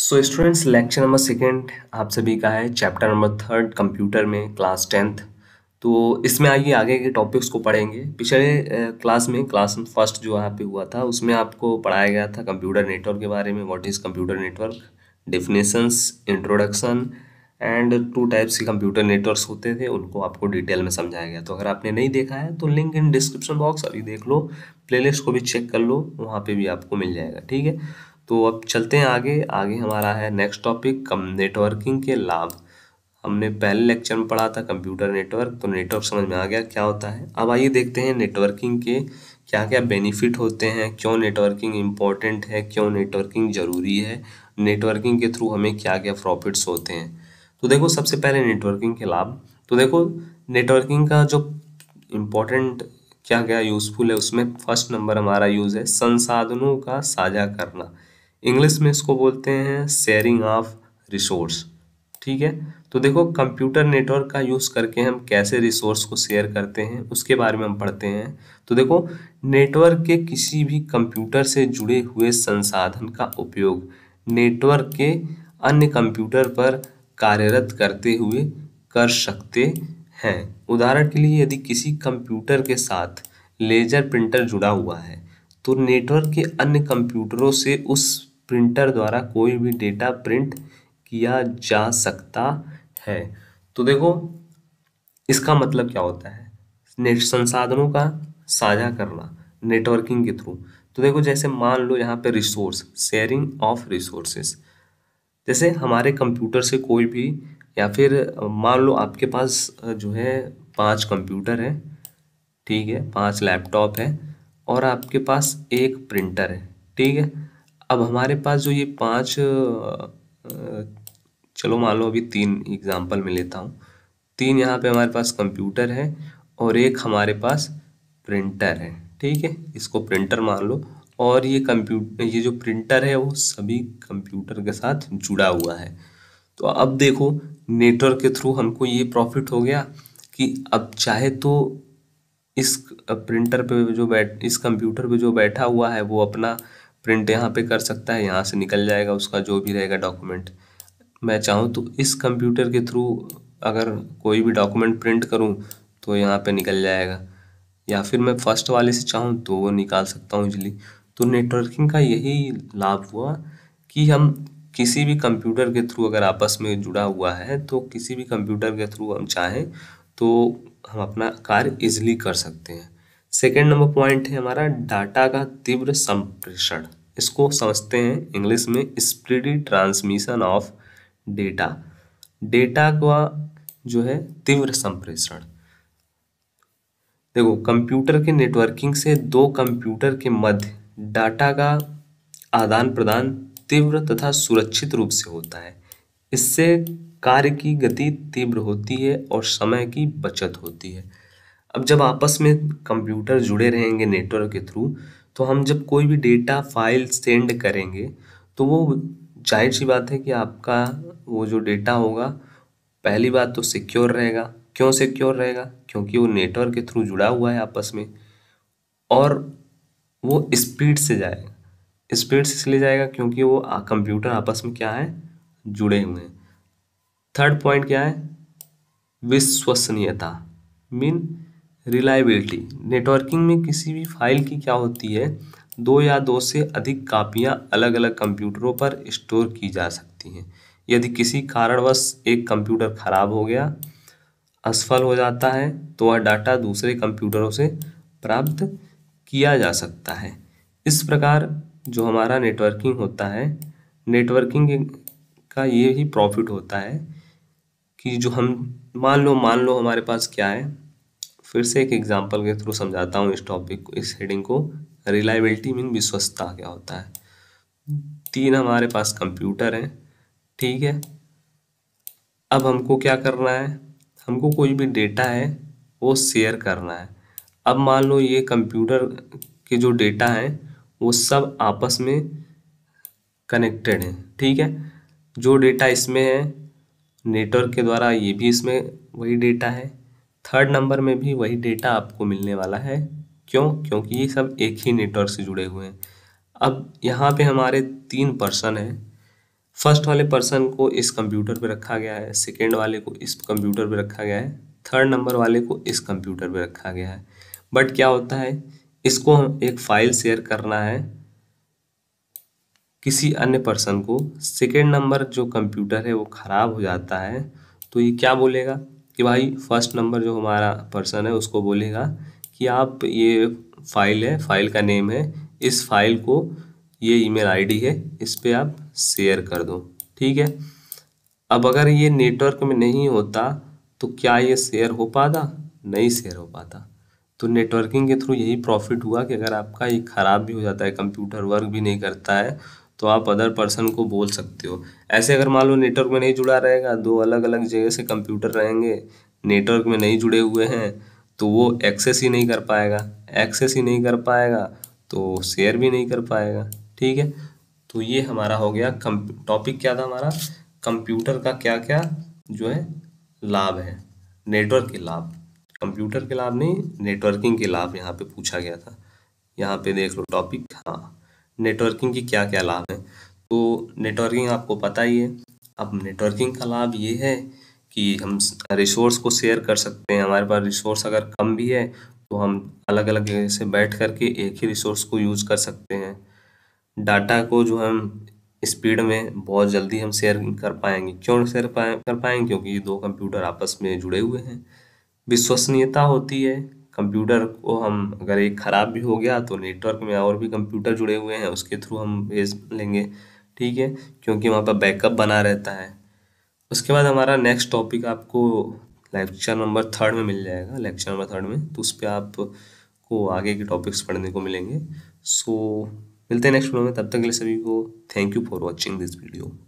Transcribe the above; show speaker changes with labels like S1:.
S1: सो students lecture number second आप सभी का है चैप्टर नंबर थर्ड कंप्यूटर में क्लास टेंथ तो इसमें आइए आगे के टॉपिक्स को पढ़ेंगे पिछले क्लास में क्लास फर्स्ट जो यहाँ पे हुआ था उसमें आपको पढ़ाया गया था कंप्यूटर नेटवर्क के बारे में what is computer network definitions introduction and two types के कंप्यूटर नेटवर्क होते थे उनको आपको डिटेल में समझाया गया तो अगर आपने नहीं देखा है तो लिंक इन डिस्क्रिप्शन बॉक्स अभी देख लो प्लेलिस्ट को भी चेक कर लो वहाँ पे भी आपको मिल जाएगा ठीक है तो अब चलते हैं आगे आगे हमारा है नेक्स्ट टॉपिक कम नेटवर्किंग के लाभ हमने पहले लेक्चर में पढ़ा था कंप्यूटर नेटवर्क तो नेटवर्क समझ में आ गया क्या होता है अब आइए देखते हैं नेटवर्किंग के क्या क्या बेनिफिट होते हैं क्यों नेटवर्किंग इम्पॉर्टेंट है क्यों नेटवर्किंग ज़रूरी है नेटवर्किंग के थ्रू हमें क्या क्या प्रॉफिट्स होते हैं तो देखो सबसे पहले नेटवर्किंग के लाभ तो देखो नेटवर्किंग का जो इम्पोर्टेंट क्या क्या यूज़फुल है उसमें फर्स्ट नंबर हमारा यूज़ है संसाधनों का साझा करना इंग्लिश में इसको बोलते हैं शेयरिंग ऑफ रिसोर्स ठीक है तो देखो कंप्यूटर नेटवर्क का यूज़ करके हम कैसे रिसोर्स को शेयर करते हैं उसके बारे में हम पढ़ते हैं तो देखो नेटवर्क के किसी भी कंप्यूटर से जुड़े हुए संसाधन का उपयोग नेटवर्क के अन्य कंप्यूटर पर कार्यरत करते हुए कर सकते हैं उदाहरण के लिए यदि किसी कंप्यूटर के साथ लेजर प्रिंटर जुड़ा हुआ है तो नेटवर्क के अन्य कंप्यूटरों से उस प्रिंटर द्वारा कोई भी डेटा प्रिंट किया जा सकता है तो देखो इसका मतलब क्या होता है नेट संसाधनों का साझा करना नेटवर्किंग के थ्रू तो देखो जैसे मान लो यहाँ पे रिसोर्स शेयरिंग ऑफ रिसोर्सेस जैसे हमारे कंप्यूटर से कोई भी या फिर मान लो आपके पास जो है पांच कंप्यूटर है ठीक है पांच लैपटॉप है और आपके पास एक प्रिंटर है ठीक है अब हमारे पास जो ये पांच चलो मान लो अभी तीन एग्जाम्पल में लेता हूँ तीन यहाँ पे हमारे पास कंप्यूटर है और एक हमारे पास प्रिंटर है ठीक है इसको प्रिंटर मान लो और ये कंप्यूटर ये जो प्रिंटर है वो सभी कंप्यूटर के साथ जुड़ा हुआ है तो अब देखो नेटवर्क के थ्रू हमको ये प्रॉफिट हो गया कि अब चाहे तो इस प्रिंटर पे जो बैठ इस कंप्यूटर पे जो बैठा हुआ है वो अपना प्रिंट यहाँ पे कर सकता है यहाँ से निकल जाएगा उसका जो भी रहेगा डॉक्यूमेंट मैं चाहूँ तो इस कंप्यूटर के थ्रू अगर कोई भी डॉक्यूमेंट प्रिंट करूँ तो यहाँ पे निकल जाएगा या फिर मैं फर्स्ट वाले से चाहूँ तो वो निकाल सकता हूँ इजली तो नेटवर्किंग का यही लाभ हुआ कि हम किसी भी कंप्यूटर के थ्रू अगर आपस में जुड़ा हुआ है तो किसी भी कंप्यूटर के थ्रू हम चाहें तो हम अपना कार्य इजली कर सकते हैं सेकेंड नंबर पॉइंट है हमारा डाटा का तीव्र संप्रेषण इसको समझते हैं इंग्लिश में speedy transmission of data data का जो है तीव्र संप्रेषण देखो कंप्यूटर के नेटवर्किंग से दो कंप्यूटर के मध्य डाटा का आदान प्रदान तीव्र तथा सुरक्षित रूप से होता है इससे कार्य की गति तीव्र होती है और समय की बचत होती है अब जब आपस में कंप्यूटर जुड़े रहेंगे नेटवर्क के थ्रू तो हम जब कोई भी डेटा फाइल सेंड करेंगे तो वो जाहिर सी बात है कि आपका वो जो डेटा होगा पहली बात तो सिक्योर रहेगा क्यों सिक्योर रहेगा क्योंकि वो नेटवर्क के थ्रू जुड़ा हुआ है आपस में और वो स्पीड से जाएगा स्पीड से इसलिए जाएगा क्योंकि वो कंप्यूटर आपस में क्या है जुड़े हुए हैं थर्ड पॉइंट क्या है विश्वसनीयता मीन रिलायबिलिटी नेटवर्किंग में किसी भी फाइल की क्या होती है दो या दो से अधिक कापियाँ अलग अलग कंप्यूटरों पर स्टोर की जा सकती हैं यदि किसी कारणवश एक कंप्यूटर खराब हो गया असफल हो जाता है तो वह डाटा दूसरे कंप्यूटरों से प्राप्त किया जा सकता है इस प्रकार जो हमारा नेटवर्किंग होता है नेटवर्किंग का ये ही प्रॉफिट होता है कि जो हम मान लो मान लो हमारे पास क्या है फिर से एक एग्जाम्पल के थ्रू समझाता हूँ इस टॉपिक को इस हेडिंग को रिलायबिलिटी मीन विश्वसता क्या होता है तीन हमारे पास कंप्यूटर हैं ठीक है अब हमको क्या करना है हमको कोई भी डेटा है वो शेयर करना है अब मान लो ये कंप्यूटर के जो डेटा हैं वो सब आपस में कनेक्टेड हैं ठीक है जो डेटा इसमें है नेटवर्क के द्वारा ये भी इसमें वही डेटा है थर्ड नंबर में भी वही डेटा आपको मिलने वाला है क्यों क्योंकि ये सब एक ही नेटवर्क से जुड़े हुए हैं अब यहाँ पे हमारे तीन पर्सन हैं फर्स्ट वाले पर्सन को इस कंप्यूटर पे रखा गया है सेकेंड वाले को इस कंप्यूटर पे रखा गया है थर्ड नंबर वाले को इस कंप्यूटर पे रखा गया है बट क्या होता है इसको हम एक फ़ाइल शेयर करना है किसी अन्य पर्सन को सेकेंड नंबर जो कंप्यूटर है वो ख़राब हो जाता है तो ये क्या बोलेगा कि भाई फर्स्ट नंबर जो हमारा पर्सन है उसको बोलेगा कि आप ये फाइल है फाइल का नेम है इस फाइल को ये ईमेल आईडी है इस पर आप शेयर कर दो ठीक है अब अगर ये नेटवर्क में नहीं होता तो क्या ये शेयर हो पाता नहीं शेयर हो पाता तो नेटवर्किंग के थ्रू यही प्रॉफिट हुआ कि अगर आपका ये ख़राब भी हो जाता है कंप्यूटर वर्क भी नहीं करता है तो आप अदर पर्सन को बोल सकते हो ऐसे अगर मान लो नेटवर्क में नहीं जुड़ा रहेगा दो अलग अलग जगह से कंप्यूटर रहेंगे नेटवर्क में नहीं जुड़े हुए हैं तो वो एक्सेस ही नहीं कर पाएगा एक्सेस ही नहीं कर पाएगा तो शेयर भी नहीं कर पाएगा ठीक है तो ये हमारा हो गया टॉपिक क्या था हमारा कंप्यूटर का क्या क्या जो है लाभ है नेटवर्क के लाभ कंप्यूटर के लाभ नहीं नेटवर्किंग के लाभ यहाँ पे पूछा गया था यहाँ पे देख लो टॉपिक हाँ नेटवर्किंग के क्या क्या लाभ हैं तो नेटवर्किंग आपको पता ही है अब नेटवर्किंग का लाभ ये है कि हम रिसोर्स को शेयर कर सकते हैं हमारे पास रिसोर्स अगर कम भी है तो हम अलग अलग जगह से बैठ करके एक ही रिसोर्स को यूज़ कर सकते हैं डाटा को जो हम स्पीड में बहुत जल्दी हम शेयर कर पाएंगे क्यों शेयर पाए कर पाएंगे क्योंकि ये दो कंप्यूटर आपस में जुड़े हुए हैं विश्वसनीयता होती है कंप्यूटर को हम अगर एक ख़राब भी हो गया तो नेटवर्क में और भी कंप्यूटर जुड़े हुए हैं उसके थ्रू हम भेज लेंगे ठीक है क्योंकि वहाँ पर बैकअप बना रहता है उसके बाद हमारा नेक्स्ट टॉपिक आपको लेक्चर नंबर थर्ड में मिल जाएगा लेक्चर नंबर थर्ड में तो उस पर आपको आगे के टॉपिक्स पढ़ने को मिलेंगे सो मिलते हैं नेक्स्ट वीडियो में तब तक के लिए सभी को thank you for watching this video